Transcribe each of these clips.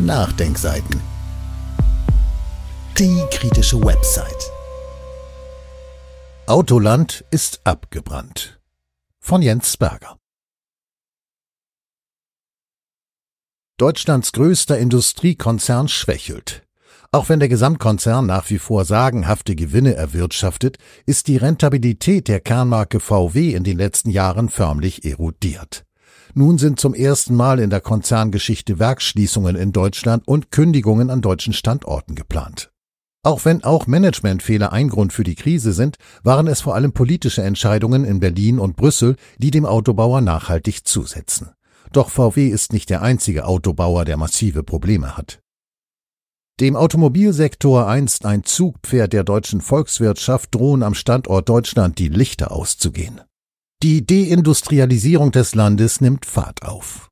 Nachdenkseiten. Die kritische Website. Autoland ist abgebrannt. Von Jens Berger. Deutschlands größter Industriekonzern schwächelt. Auch wenn der Gesamtkonzern nach wie vor sagenhafte Gewinne erwirtschaftet, ist die Rentabilität der Kernmarke VW in den letzten Jahren förmlich erodiert. Nun sind zum ersten Mal in der Konzerngeschichte Werksschließungen in Deutschland und Kündigungen an deutschen Standorten geplant. Auch wenn auch Managementfehler ein Grund für die Krise sind, waren es vor allem politische Entscheidungen in Berlin und Brüssel, die dem Autobauer nachhaltig zusetzen. Doch VW ist nicht der einzige Autobauer, der massive Probleme hat. Dem Automobilsektor einst ein Zugpferd der deutschen Volkswirtschaft drohen am Standort Deutschland die Lichter auszugehen. Die Deindustrialisierung des Landes nimmt Fahrt auf.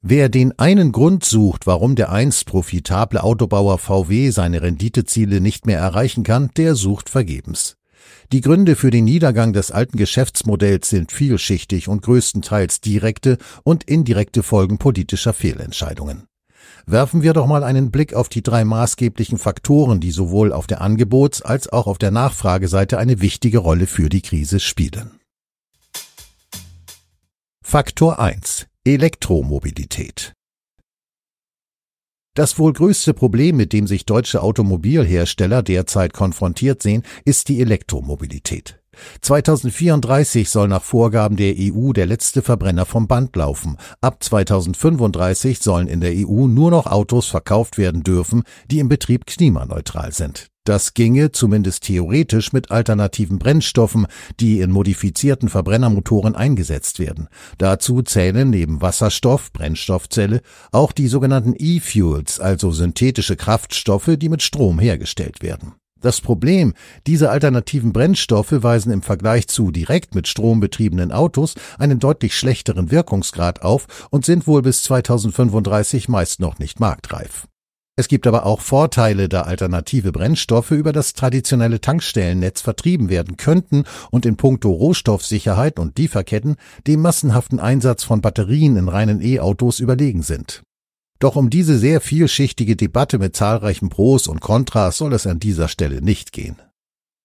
Wer den einen Grund sucht, warum der einst profitable Autobauer VW seine Renditeziele nicht mehr erreichen kann, der sucht vergebens. Die Gründe für den Niedergang des alten Geschäftsmodells sind vielschichtig und größtenteils direkte und indirekte Folgen politischer Fehlentscheidungen. Werfen wir doch mal einen Blick auf die drei maßgeblichen Faktoren, die sowohl auf der Angebots- als auch auf der Nachfrageseite eine wichtige Rolle für die Krise spielen. Faktor 1 Elektromobilität das wohl größte Problem, mit dem sich deutsche Automobilhersteller derzeit konfrontiert sehen, ist die Elektromobilität. 2034 soll nach Vorgaben der EU der letzte Verbrenner vom Band laufen. Ab 2035 sollen in der EU nur noch Autos verkauft werden dürfen, die im Betrieb klimaneutral sind. Das ginge zumindest theoretisch mit alternativen Brennstoffen, die in modifizierten Verbrennermotoren eingesetzt werden. Dazu zählen neben Wasserstoff, Brennstoffzelle, auch die sogenannten E-Fuels, also synthetische Kraftstoffe, die mit Strom hergestellt werden. Das Problem, diese alternativen Brennstoffe weisen im Vergleich zu direkt mit Strom betriebenen Autos einen deutlich schlechteren Wirkungsgrad auf und sind wohl bis 2035 meist noch nicht marktreif. Es gibt aber auch Vorteile, da alternative Brennstoffe über das traditionelle Tankstellennetz vertrieben werden könnten und in puncto Rohstoffsicherheit und Lieferketten dem massenhaften Einsatz von Batterien in reinen E-Autos überlegen sind. Doch um diese sehr vielschichtige Debatte mit zahlreichen Pros und Kontras soll es an dieser Stelle nicht gehen.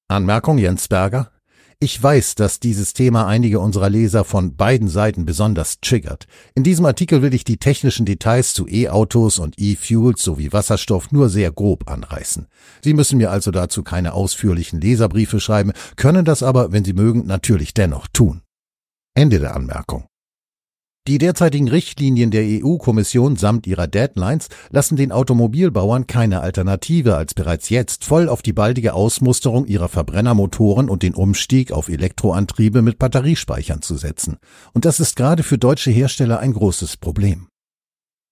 Anmerkung Jens Berger? Ich weiß, dass dieses Thema einige unserer Leser von beiden Seiten besonders triggert. In diesem Artikel will ich die technischen Details zu E-Autos und E-Fuels sowie Wasserstoff nur sehr grob anreißen. Sie müssen mir also dazu keine ausführlichen Leserbriefe schreiben, können das aber, wenn Sie mögen, natürlich dennoch tun. Ende der Anmerkung. Die derzeitigen Richtlinien der EU-Kommission samt ihrer Deadlines lassen den Automobilbauern keine Alternative, als bereits jetzt voll auf die baldige Ausmusterung ihrer Verbrennermotoren und den Umstieg auf Elektroantriebe mit Batteriespeichern zu setzen. Und das ist gerade für deutsche Hersteller ein großes Problem.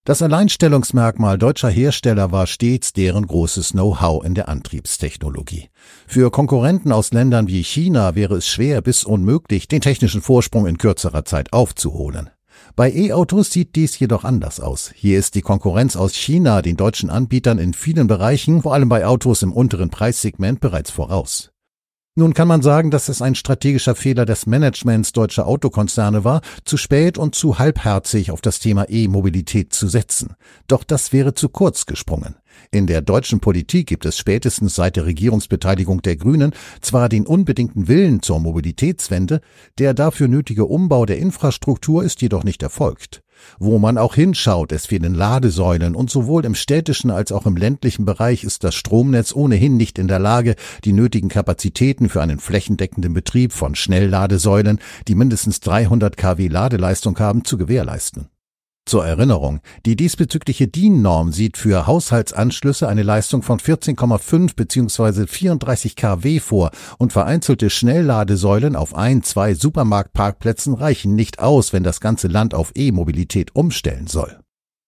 Das Alleinstellungsmerkmal deutscher Hersteller war stets deren großes Know-how in der Antriebstechnologie. Für Konkurrenten aus Ländern wie China wäre es schwer bis unmöglich, den technischen Vorsprung in kürzerer Zeit aufzuholen. Bei E-Autos sieht dies jedoch anders aus. Hier ist die Konkurrenz aus China den deutschen Anbietern in vielen Bereichen, vor allem bei Autos im unteren Preissegment, bereits voraus. Nun kann man sagen, dass es ein strategischer Fehler des Managements deutscher Autokonzerne war, zu spät und zu halbherzig auf das Thema E-Mobilität zu setzen. Doch das wäre zu kurz gesprungen. In der deutschen Politik gibt es spätestens seit der Regierungsbeteiligung der Grünen zwar den unbedingten Willen zur Mobilitätswende, der dafür nötige Umbau der Infrastruktur ist jedoch nicht erfolgt. Wo man auch hinschaut, es fehlen Ladesäulen und sowohl im städtischen als auch im ländlichen Bereich ist das Stromnetz ohnehin nicht in der Lage, die nötigen Kapazitäten für einen flächendeckenden Betrieb von Schnellladesäulen, die mindestens 300 kW Ladeleistung haben, zu gewährleisten. Zur Erinnerung, die diesbezügliche DIN-Norm sieht für Haushaltsanschlüsse eine Leistung von 14,5 bzw. 34 kW vor und vereinzelte Schnellladesäulen auf ein, zwei Supermarktparkplätzen reichen nicht aus, wenn das ganze Land auf E-Mobilität umstellen soll.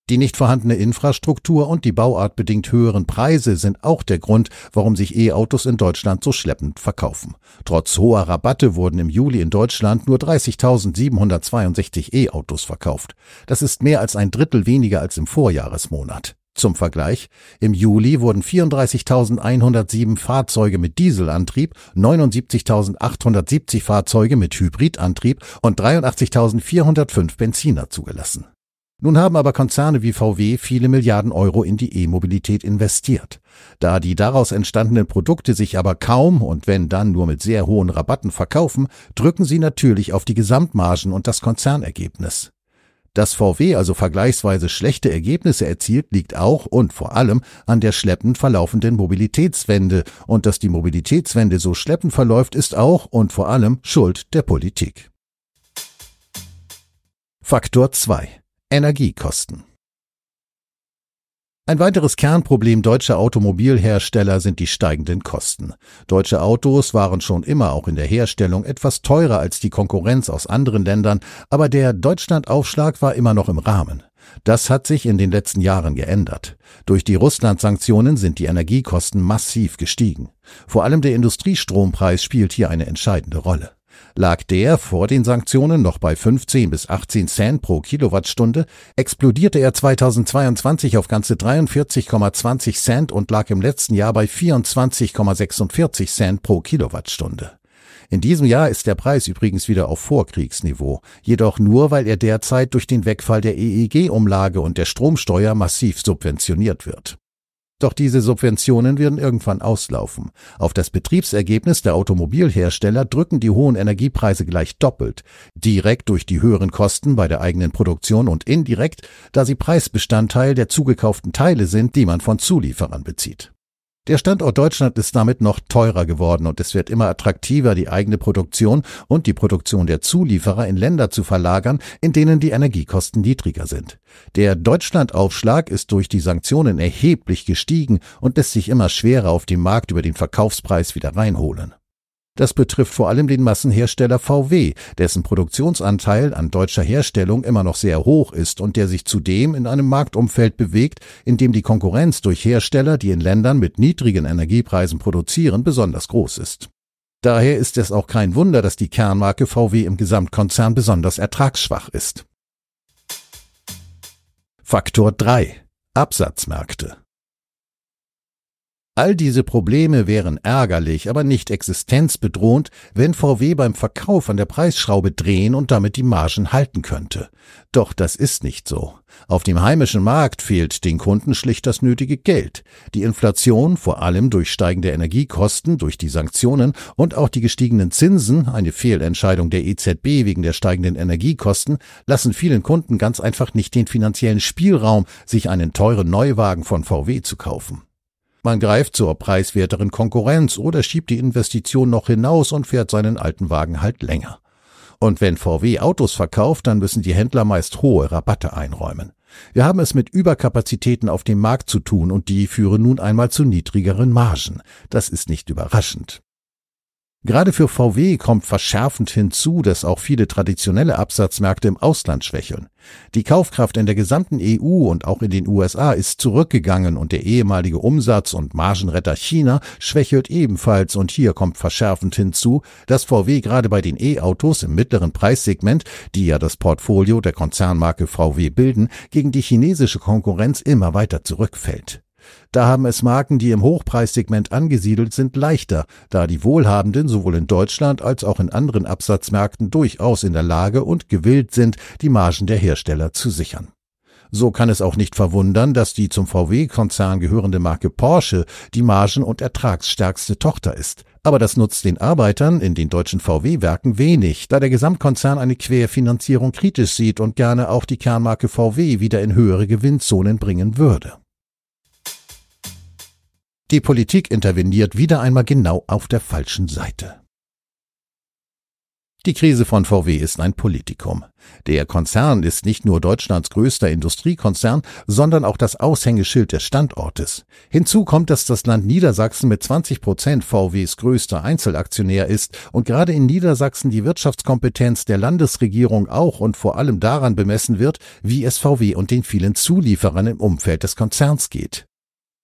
Die nicht vorhandene Infrastruktur und die bauartbedingt höheren Preise sind auch der Grund, warum sich E-Autos in Deutschland so schleppend verkaufen. Trotz hoher Rabatte wurden im Juli in Deutschland nur 30.762 E-Autos verkauft. Das ist mehr als ein Drittel weniger als im Vorjahresmonat. Zum Vergleich, im Juli wurden 34.107 Fahrzeuge mit Dieselantrieb, 79.870 Fahrzeuge mit Hybridantrieb und 83.405 Benziner zugelassen. Nun haben aber Konzerne wie VW viele Milliarden Euro in die E-Mobilität investiert. Da die daraus entstandenen Produkte sich aber kaum und wenn dann nur mit sehr hohen Rabatten verkaufen, drücken sie natürlich auf die Gesamtmargen und das Konzernergebnis. Dass VW also vergleichsweise schlechte Ergebnisse erzielt, liegt auch und vor allem an der schleppend verlaufenden Mobilitätswende, und dass die Mobilitätswende so schleppend verläuft, ist auch und vor allem Schuld der Politik. Faktor 2 Energiekosten. Ein weiteres Kernproblem deutscher Automobilhersteller sind die steigenden Kosten. Deutsche Autos waren schon immer auch in der Herstellung etwas teurer als die Konkurrenz aus anderen Ländern, aber der Deutschlandaufschlag war immer noch im Rahmen. Das hat sich in den letzten Jahren geändert. Durch die Russland-Sanktionen sind die Energiekosten massiv gestiegen. Vor allem der Industriestrompreis spielt hier eine entscheidende Rolle lag der vor den Sanktionen noch bei 15 bis 18 Cent pro Kilowattstunde, explodierte er 2022 auf ganze 43,20 Cent und lag im letzten Jahr bei 24,46 Cent pro Kilowattstunde. In diesem Jahr ist der Preis übrigens wieder auf Vorkriegsniveau, jedoch nur, weil er derzeit durch den Wegfall der EEG-Umlage und der Stromsteuer massiv subventioniert wird. Doch diese Subventionen werden irgendwann auslaufen. Auf das Betriebsergebnis der Automobilhersteller drücken die hohen Energiepreise gleich doppelt. Direkt durch die höheren Kosten bei der eigenen Produktion und indirekt, da sie Preisbestandteil der zugekauften Teile sind, die man von Zulieferern bezieht. Der Standort Deutschland ist damit noch teurer geworden und es wird immer attraktiver, die eigene Produktion und die Produktion der Zulieferer in Länder zu verlagern, in denen die Energiekosten niedriger sind. Der Deutschlandaufschlag ist durch die Sanktionen erheblich gestiegen und lässt sich immer schwerer auf dem Markt über den Verkaufspreis wieder reinholen. Das betrifft vor allem den Massenhersteller VW, dessen Produktionsanteil an deutscher Herstellung immer noch sehr hoch ist und der sich zudem in einem Marktumfeld bewegt, in dem die Konkurrenz durch Hersteller, die in Ländern mit niedrigen Energiepreisen produzieren, besonders groß ist. Daher ist es auch kein Wunder, dass die Kernmarke VW im Gesamtkonzern besonders ertragsschwach ist. Faktor 3 Absatzmärkte All diese Probleme wären ärgerlich, aber nicht existenzbedrohend, wenn VW beim Verkauf an der Preisschraube drehen und damit die Margen halten könnte. Doch das ist nicht so. Auf dem heimischen Markt fehlt den Kunden schlicht das nötige Geld. Die Inflation, vor allem durch steigende Energiekosten, durch die Sanktionen und auch die gestiegenen Zinsen, eine Fehlentscheidung der EZB wegen der steigenden Energiekosten, lassen vielen Kunden ganz einfach nicht den finanziellen Spielraum, sich einen teuren Neuwagen von VW zu kaufen. Man greift zur preiswerteren Konkurrenz oder schiebt die Investition noch hinaus und fährt seinen alten Wagen halt länger. Und wenn VW Autos verkauft, dann müssen die Händler meist hohe Rabatte einräumen. Wir haben es mit Überkapazitäten auf dem Markt zu tun und die führen nun einmal zu niedrigeren Margen. Das ist nicht überraschend. Gerade für VW kommt verschärfend hinzu, dass auch viele traditionelle Absatzmärkte im Ausland schwächeln. Die Kaufkraft in der gesamten EU und auch in den USA ist zurückgegangen und der ehemalige Umsatz- und Margenretter China schwächelt ebenfalls und hier kommt verschärfend hinzu, dass VW gerade bei den E-Autos im mittleren Preissegment, die ja das Portfolio der Konzernmarke VW bilden, gegen die chinesische Konkurrenz immer weiter zurückfällt. Da haben es Marken, die im Hochpreissegment angesiedelt sind, leichter, da die Wohlhabenden sowohl in Deutschland als auch in anderen Absatzmärkten durchaus in der Lage und gewillt sind, die Margen der Hersteller zu sichern. So kann es auch nicht verwundern, dass die zum VW-Konzern gehörende Marke Porsche die margen- und ertragsstärkste Tochter ist. Aber das nutzt den Arbeitern in den deutschen VW-Werken wenig, da der Gesamtkonzern eine Querfinanzierung kritisch sieht und gerne auch die Kernmarke VW wieder in höhere Gewinnzonen bringen würde. Die Politik interveniert wieder einmal genau auf der falschen Seite. Die Krise von VW ist ein Politikum. Der Konzern ist nicht nur Deutschlands größter Industriekonzern, sondern auch das Aushängeschild des Standortes. Hinzu kommt, dass das Land Niedersachsen mit 20 Prozent VWs größter Einzelaktionär ist und gerade in Niedersachsen die Wirtschaftskompetenz der Landesregierung auch und vor allem daran bemessen wird, wie es VW und den vielen Zulieferern im Umfeld des Konzerns geht.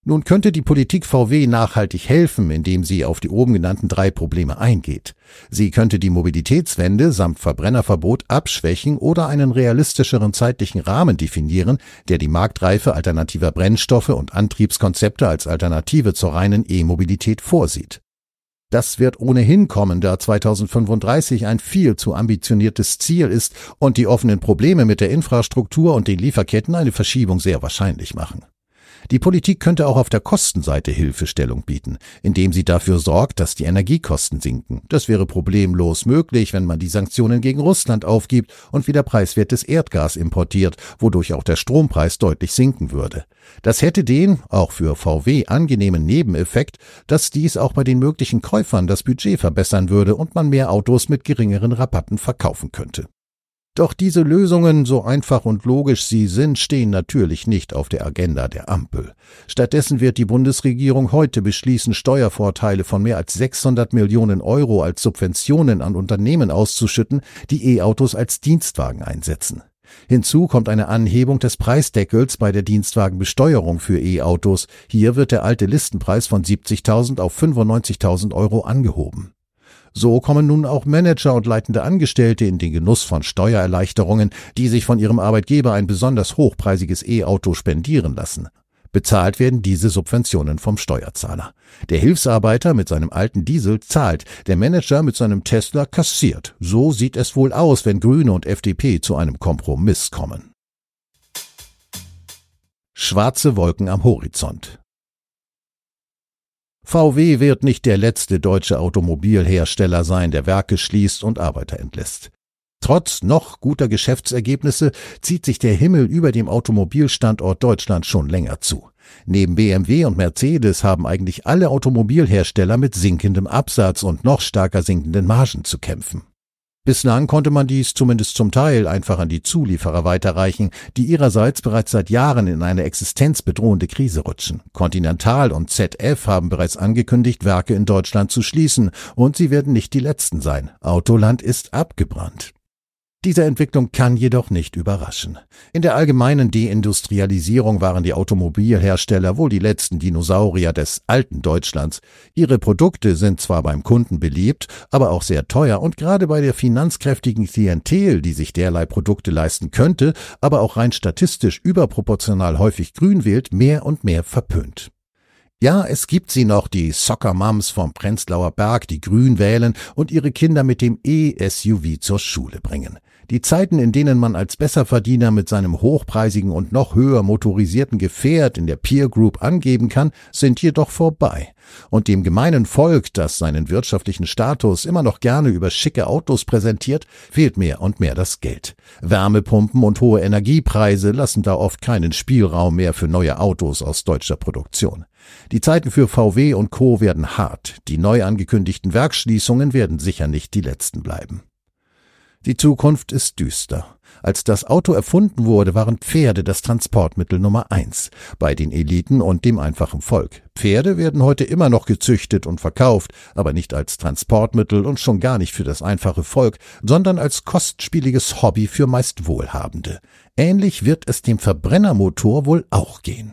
Nun könnte die Politik VW nachhaltig helfen, indem sie auf die oben genannten drei Probleme eingeht. Sie könnte die Mobilitätswende samt Verbrennerverbot abschwächen oder einen realistischeren zeitlichen Rahmen definieren, der die Marktreife alternativer Brennstoffe und Antriebskonzepte als Alternative zur reinen E-Mobilität vorsieht. Das wird ohnehin kommen, da 2035 ein viel zu ambitioniertes Ziel ist und die offenen Probleme mit der Infrastruktur und den Lieferketten eine Verschiebung sehr wahrscheinlich machen. Die Politik könnte auch auf der Kostenseite Hilfestellung bieten, indem sie dafür sorgt, dass die Energiekosten sinken. Das wäre problemlos möglich, wenn man die Sanktionen gegen Russland aufgibt und wieder preiswertes Erdgas importiert, wodurch auch der Strompreis deutlich sinken würde. Das hätte den, auch für VW angenehmen Nebeneffekt, dass dies auch bei den möglichen Käufern das Budget verbessern würde und man mehr Autos mit geringeren Rabatten verkaufen könnte. Doch diese Lösungen, so einfach und logisch sie sind, stehen natürlich nicht auf der Agenda der Ampel. Stattdessen wird die Bundesregierung heute beschließen, Steuervorteile von mehr als 600 Millionen Euro als Subventionen an Unternehmen auszuschütten, die E-Autos als Dienstwagen einsetzen. Hinzu kommt eine Anhebung des Preisdeckels bei der Dienstwagenbesteuerung für E-Autos. Hier wird der alte Listenpreis von 70.000 auf 95.000 Euro angehoben. So kommen nun auch Manager und leitende Angestellte in den Genuss von Steuererleichterungen, die sich von ihrem Arbeitgeber ein besonders hochpreisiges E-Auto spendieren lassen. Bezahlt werden diese Subventionen vom Steuerzahler. Der Hilfsarbeiter mit seinem alten Diesel zahlt, der Manager mit seinem Tesla kassiert. So sieht es wohl aus, wenn Grüne und FDP zu einem Kompromiss kommen. Schwarze Wolken am Horizont. VW wird nicht der letzte deutsche Automobilhersteller sein, der Werke schließt und Arbeiter entlässt. Trotz noch guter Geschäftsergebnisse zieht sich der Himmel über dem Automobilstandort Deutschland schon länger zu. Neben BMW und Mercedes haben eigentlich alle Automobilhersteller mit sinkendem Absatz und noch stärker sinkenden Margen zu kämpfen. Bislang konnte man dies zumindest zum Teil einfach an die Zulieferer weiterreichen, die ihrerseits bereits seit Jahren in eine existenzbedrohende Krise rutschen. Continental und ZF haben bereits angekündigt, Werke in Deutschland zu schließen, und sie werden nicht die letzten sein. Autoland ist abgebrannt. Diese Entwicklung kann jedoch nicht überraschen. In der allgemeinen Deindustrialisierung waren die Automobilhersteller wohl die letzten Dinosaurier des alten Deutschlands. Ihre Produkte sind zwar beim Kunden beliebt, aber auch sehr teuer und gerade bei der finanzkräftigen Klientel, die sich derlei Produkte leisten könnte, aber auch rein statistisch überproportional häufig grün wählt, mehr und mehr verpönt. Ja, es gibt sie noch, die Soccer-Mums vom Prenzlauer Berg, die grün wählen und ihre Kinder mit dem E-SUV zur Schule bringen. Die Zeiten, in denen man als Besserverdiener mit seinem hochpreisigen und noch höher motorisierten Gefährt in der Peer Group angeben kann, sind jedoch vorbei. Und dem gemeinen Volk, das seinen wirtschaftlichen Status immer noch gerne über schicke Autos präsentiert, fehlt mehr und mehr das Geld. Wärmepumpen und hohe Energiepreise lassen da oft keinen Spielraum mehr für neue Autos aus deutscher Produktion. Die Zeiten für VW und Co. werden hart. Die neu angekündigten Werksschließungen werden sicher nicht die letzten bleiben. Die Zukunft ist düster. Als das Auto erfunden wurde, waren Pferde das Transportmittel Nummer eins bei den Eliten und dem einfachen Volk. Pferde werden heute immer noch gezüchtet und verkauft, aber nicht als Transportmittel und schon gar nicht für das einfache Volk, sondern als kostspieliges Hobby für meist Wohlhabende. Ähnlich wird es dem Verbrennermotor wohl auch gehen.